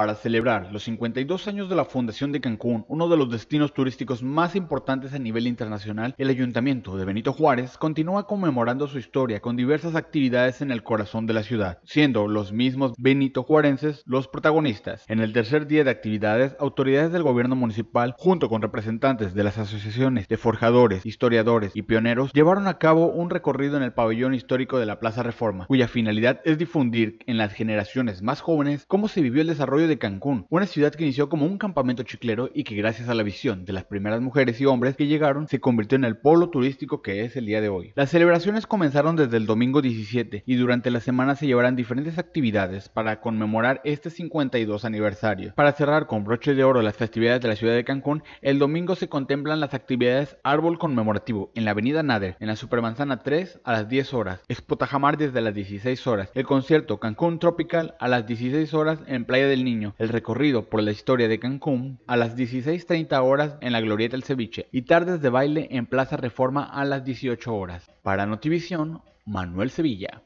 Para celebrar los 52 años de la fundación de Cancún, uno de los destinos turísticos más importantes a nivel internacional, el Ayuntamiento de Benito Juárez continúa conmemorando su historia con diversas actividades en el corazón de la ciudad, siendo los mismos Benito los protagonistas. En el tercer día de actividades, autoridades del gobierno municipal, junto con representantes de las asociaciones de forjadores, historiadores y pioneros, llevaron a cabo un recorrido en el pabellón histórico de la Plaza Reforma, cuya finalidad es difundir en las generaciones más jóvenes cómo se vivió el desarrollo de Cancún, una ciudad que inició como un campamento chiclero y que gracias a la visión de las primeras mujeres y hombres que llegaron se convirtió en el polo turístico que es el día de hoy. Las celebraciones comenzaron desde el domingo 17 y durante la semana se llevarán diferentes actividades para conmemorar este 52 aniversario. Para cerrar con broche de oro las festividades de la ciudad de Cancún, el domingo se contemplan las actividades Árbol Conmemorativo en la avenida Nader, en la Supermanzana 3 a las 10 horas, Tajamar desde las 16 horas, el concierto Cancún Tropical a las 16 horas en Playa del Niño el recorrido por la historia de Cancún a las 16.30 horas en la Glorieta del Ceviche y tardes de baile en Plaza Reforma a las 18 horas. Para Notivisión, Manuel Sevilla.